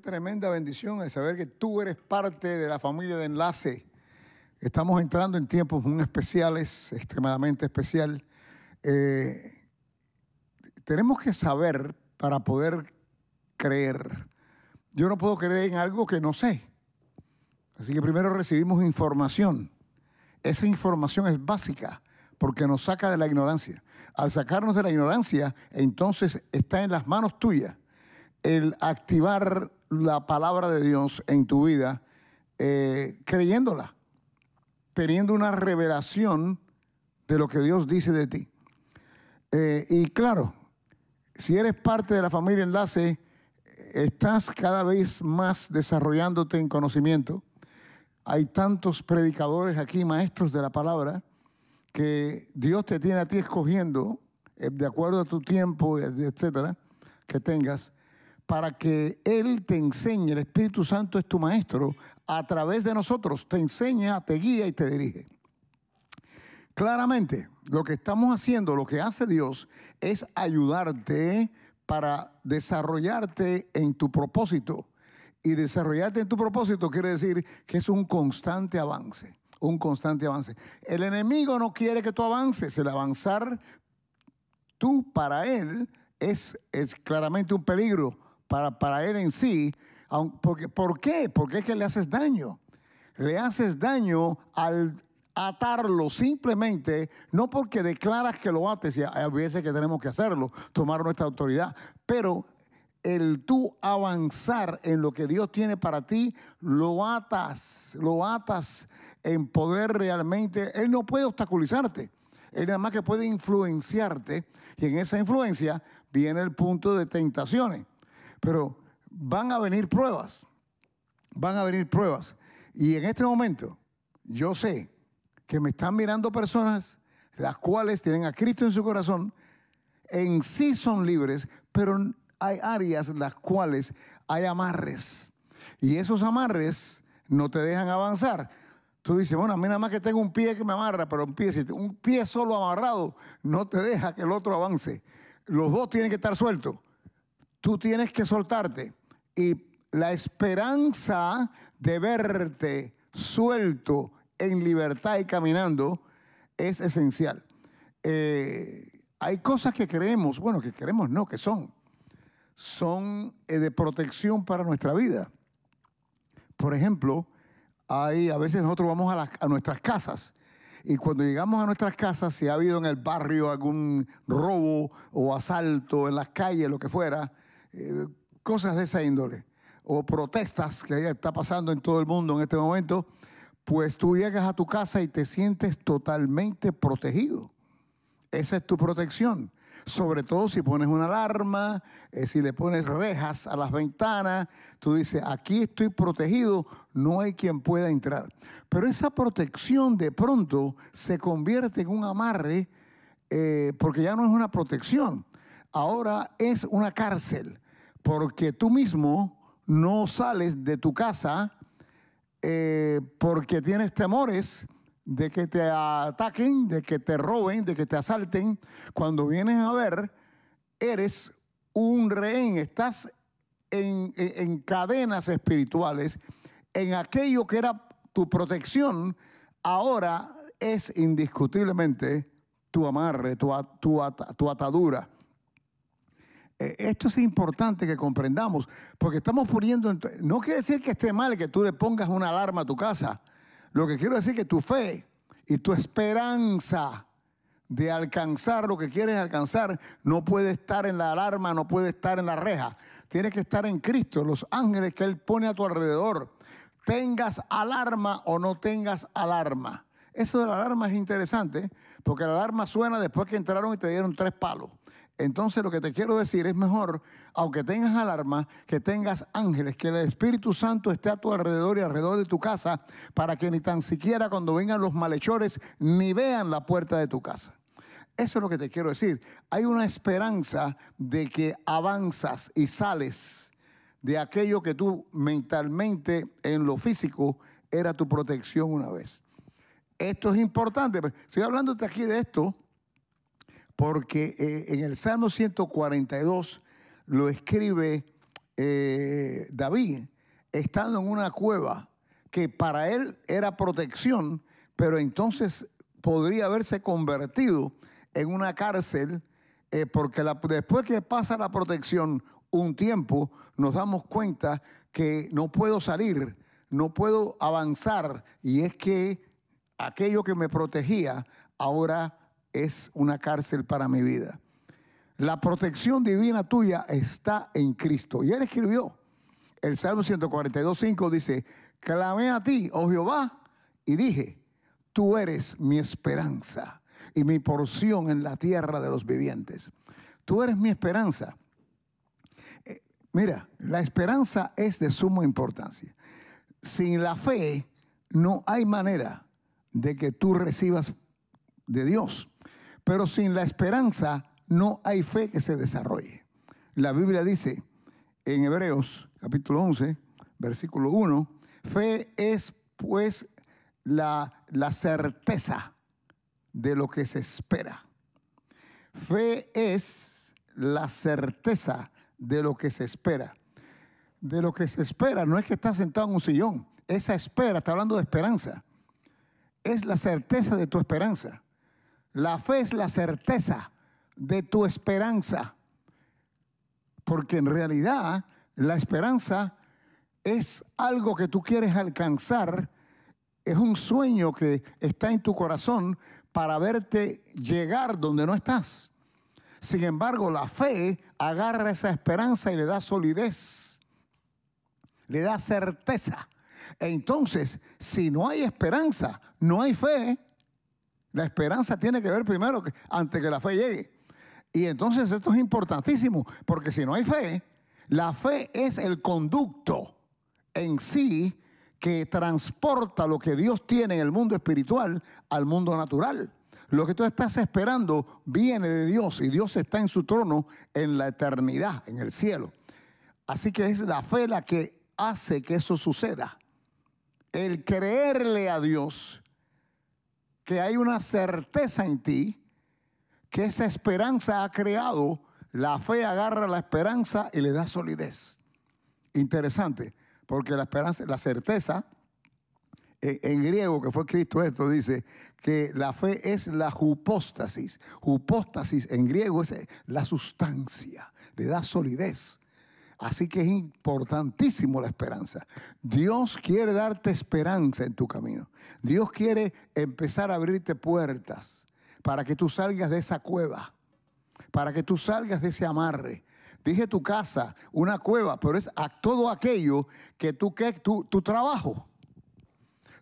tremenda bendición el saber que tú eres parte de la familia de Enlace. Estamos entrando en tiempos muy especiales, extremadamente especial. Eh, tenemos que saber para poder creer. Yo no puedo creer en algo que no sé. Así que primero recibimos información. Esa información es básica porque nos saca de la ignorancia. Al sacarnos de la ignorancia, entonces está en las manos tuyas el activar la palabra de Dios en tu vida eh, creyéndola, teniendo una revelación de lo que Dios dice de ti. Eh, y claro, si eres parte de la familia Enlace, estás cada vez más desarrollándote en conocimiento. Hay tantos predicadores aquí, maestros de la palabra, que Dios te tiene a ti escogiendo, eh, de acuerdo a tu tiempo, etcétera, que tengas para que Él te enseñe, el Espíritu Santo es tu maestro, a través de nosotros te enseña, te guía y te dirige. Claramente, lo que estamos haciendo, lo que hace Dios, es ayudarte para desarrollarte en tu propósito. Y desarrollarte en tu propósito quiere decir que es un constante avance, un constante avance. El enemigo no quiere que tú avances, el avanzar tú para él es, es claramente un peligro para, él en sí. Porque, ¿Por qué? Porque es que le haces daño. Le haces daño al atarlo simplemente, no porque declaras que lo ates, y a veces que tenemos que hacerlo, tomar nuestra autoridad, pero el tú avanzar en lo que Dios tiene para ti, lo atas, lo atas en poder realmente, Él no puede obstaculizarte. Él nada más que puede influenciarte y en esa influencia viene el punto de tentaciones. Pero van a venir pruebas, van a venir pruebas. Y en este momento yo sé que me están mirando personas las cuales tienen a Cristo en su corazón, en sí son libres, pero hay áreas las cuales hay amarres. Y esos amarres no te dejan avanzar. Tú dices, bueno, a mí nada más que tengo un pie que me amarra, pero un pie, un pie solo amarrado no te deja que el otro avance. Los dos tienen que estar sueltos tú tienes que soltarte. Y la esperanza de verte suelto en libertad y caminando es esencial. Eh, hay cosas que creemos, bueno, que queremos no, que son, son eh, de protección para nuestra vida. Por ejemplo, hay, a veces nosotros vamos a, a nuestras casas y cuando llegamos a nuestras casas, si ha habido en el barrio algún robo o asalto en las calles, lo que fuera, eh, cosas de esa índole o protestas que está pasando en todo el mundo en este momento, pues tú llegas a tu casa y te sientes totalmente protegido. Esa es tu protección. Sobre todo si pones una alarma, eh, si le pones rejas a las ventanas, tú dices, aquí estoy protegido, no hay quien pueda entrar. Pero esa protección de pronto se convierte en un amarre eh, porque ya no es una protección, ahora es una cárcel, porque tú mismo no sales de tu casa eh, porque tienes temores de que te ataquen, de que te roben, de que te asalten. Cuando vienes a ver, eres un rehén, estás en, cadenas espirituales, en aquello que era tu protección, ahora es indiscutiblemente tu amarre, tu atadura. Eh, esto es importante que comprendamos, porque estamos poniendo, no quiere decir que esté mal que tú le pongas una alarma a tu casa, lo que quiero decir es que tu fe y tu esperanza de alcanzar lo que quieres alcanzar no puede estar en la alarma, no puede estar en la reja, tiene que estar en Cristo, los ángeles que Él pone a tu alrededor, tengas alarma o no tengas alarma. Eso de la alarma es interesante, porque la alarma suena después que entraron y te dieron tres palos. Entonces lo que te quiero decir es mejor, aunque tengas alarma, que tengas ángeles, que el Espíritu Santo esté a tu alrededor y alrededor de tu casa, para que ni tan siquiera cuando vengan los malhechores ni vean la puerta de tu casa. Eso es lo que te quiero decir. Hay una esperanza de que avanzas y sales de aquello que tú mentalmente en lo físico era tu protección una vez. Esto es importante. Pues, estoy hablándote aquí de esto porque eh, en el Salmo 142 lo escribe eh, David, estando en una cueva que para él era protección, pero entonces podría haberse convertido en una cárcel, eh, porque después que pasa la protección un tiempo, nos damos cuenta que no puedo salir, no puedo avanzar, y es que aquello que me protegía ahora es una cárcel para mi vida. La protección divina tuya está en Cristo. Y él escribió, el Salmo 142.5 dice, clamé a ti, oh Jehová, y dije, tú eres mi esperanza y mi porción en la tierra de los vivientes. Tú eres mi esperanza. Eh, mira, la esperanza es de suma importancia. Sin la fe no hay manera de que tú recibas de Dios. Pero sin la esperanza no hay fe que se desarrolle. La Biblia dice en Hebreos capítulo 11, versículo 1, fe es pues la, certeza de lo que se espera. Fe es la certeza de lo que se espera. De lo que se espera, no es que estás sentado en un sillón. Esa espera, está hablando de esperanza. Es la certeza de tu esperanza. La fe es la certeza de tu esperanza, porque en realidad la esperanza es algo que tú quieres alcanzar, es un sueño que está en tu corazón para verte llegar donde no estás. Sin embargo, la fe agarra esa esperanza y le da solidez, le da certeza. entonces, si no hay esperanza, no hay fe, la esperanza tiene que ver primero que, antes que la fe llegue. Y entonces esto es importantísimo, porque si no hay fe, la fe es el conducto en sí que transporta lo que Dios tiene en el mundo espiritual al mundo natural. Lo que tú estás esperando viene de Dios y Dios está en su trono en la eternidad, en el cielo. Así que es la fe la que hace que eso suceda. El creerle a Dios hay una certeza en ti, que esa esperanza ha creado, la fe agarra la esperanza y le da solidez. Interesante, porque la esperanza, la certeza, en griego que fue Cristo esto, dice que la fe es la hypostasis Hupóstasis en griego es la sustancia, le da solidez. Así que es importantísimo la esperanza. Dios quiere darte esperanza en tu camino. Dios quiere empezar a abrirte puertas para que tú salgas de esa cueva, para que tú salgas de ese amarre. Dije tu casa, una cueva, pero es a todo aquello que tú, que tu, tu trabajo.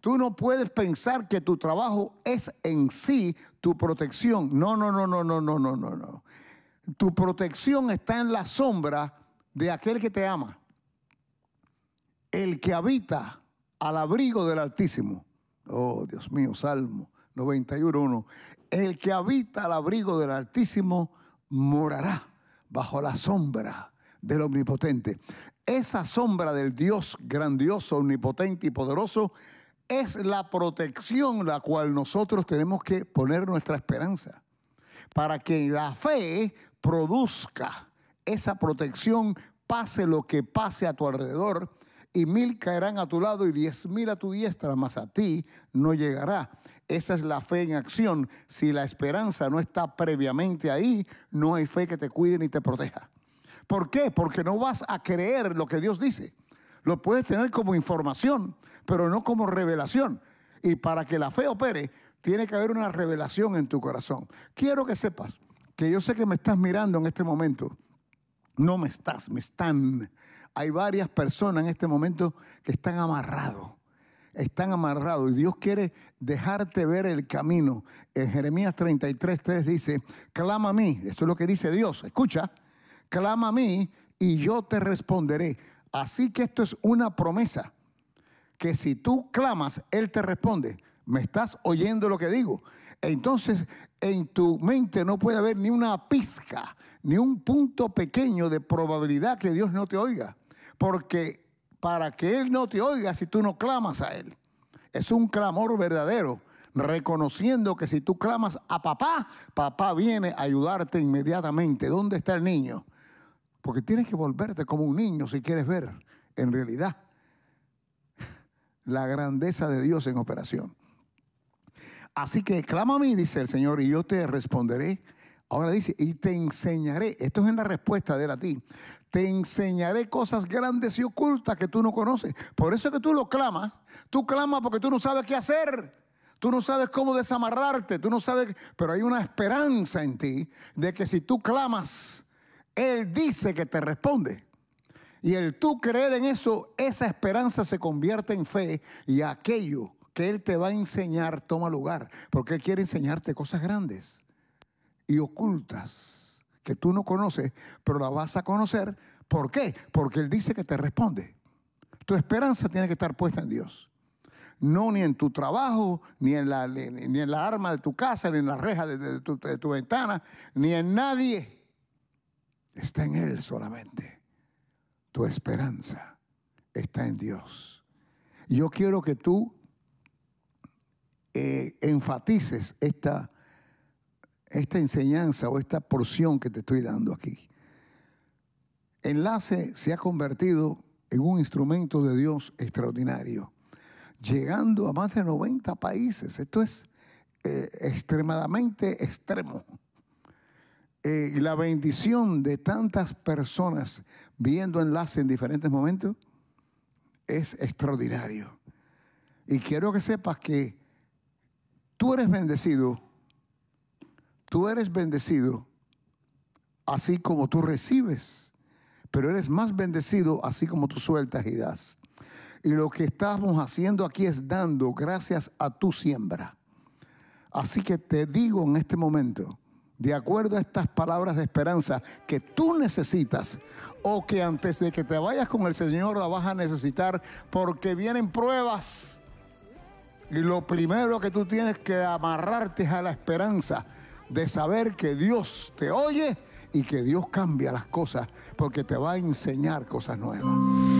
Tú no puedes pensar que tu trabajo es en sí tu protección. No, no, no, no, no, no, no, no, no. Tu protección está en la sombra de aquel que te ama. El que habita al abrigo del Altísimo. Oh, Dios mío, Salmo 91.1. El que habita al abrigo del Altísimo morará bajo la sombra del Omnipotente. Esa sombra del Dios grandioso, omnipotente y poderoso es la protección la cual nosotros tenemos que poner nuestra esperanza para que la fe produzca esa protección, pase lo que pase a tu alrededor, y mil caerán a tu lado y diez mil a tu diestra, mas a ti no llegará. Esa es la fe en acción. Si la esperanza no está previamente ahí, no hay fe que te cuide ni te proteja. ¿Por qué? Porque no vas a creer lo que Dios dice. Lo puedes tener como información, pero no como revelación. Y para que la fe opere, tiene que haber una revelación en tu corazón. Quiero que sepas que yo sé que me estás mirando en este momento no me estás, me están. Hay varias personas en este momento que están amarrados. Están amarrados y Dios quiere dejarte ver el camino. En eh, Jeremías 33, 3 dice, clama a mí, Esto es lo que dice Dios, escucha, clama a mí y yo te responderé. Así que esto es una promesa, que si tú clamas, Él te responde. ¿Me estás oyendo lo que digo? Entonces, en tu mente no puede haber ni una pizca, ni un punto pequeño de probabilidad que Dios no te oiga. Porque para que Él no te oiga si tú no clamas a Él. Es un clamor verdadero, reconociendo que si tú clamas a papá, papá viene a ayudarte inmediatamente. ¿Dónde está el niño? Porque tienes que volverte como un niño si quieres ver en realidad la grandeza de Dios en operación. Así que clama a mí, dice el Señor, y yo te responderé. Ahora dice, y te enseñaré, esto es en la respuesta de él a ti, te enseñaré cosas grandes y ocultas que tú no conoces. Por eso es que tú lo clamas, tú clamas porque tú no sabes qué hacer, tú no sabes cómo desamarrarte, tú no sabes, pero hay una esperanza en ti de que si tú clamas, Él dice que te responde. Y el tú creer en eso, esa esperanza se convierte en fe y aquello que Él te va a enseñar toma lugar, porque Él quiere enseñarte cosas grandes y ocultas que tú no conoces, pero la vas a conocer. ¿Por qué? Porque Él dice que te responde. Tu esperanza tiene que estar puesta en Dios. No ni en tu trabajo, ni en la, ni, en la arma de tu casa, ni en la reja de, tu, de tu ventana, ni en nadie. Está en Él solamente. Tu esperanza está en Dios. Yo quiero que tú eh, enfatices esta, esta enseñanza o esta porción que te estoy dando aquí. Enlace se ha convertido en un instrumento de Dios extraordinario, llegando a más de 90 países. Esto es eh, extremadamente extremo. Eh, y la bendición de tantas personas viendo enlace en diferentes momentos es extraordinario. Y quiero que sepas que Tú eres bendecido. Tú eres bendecido así como tú recibes, pero eres más bendecido así como tú sueltas y das. Y lo que estamos haciendo aquí es dando gracias a tu siembra. Así que te digo en este momento, de acuerdo a estas palabras de esperanza que tú necesitas o que antes de que te vayas con el Señor la vas a necesitar porque vienen pruebas y lo primero que tú tienes que amarrarte es a la esperanza de saber que Dios te oye y que Dios cambia las cosas porque te va a enseñar cosas nuevas.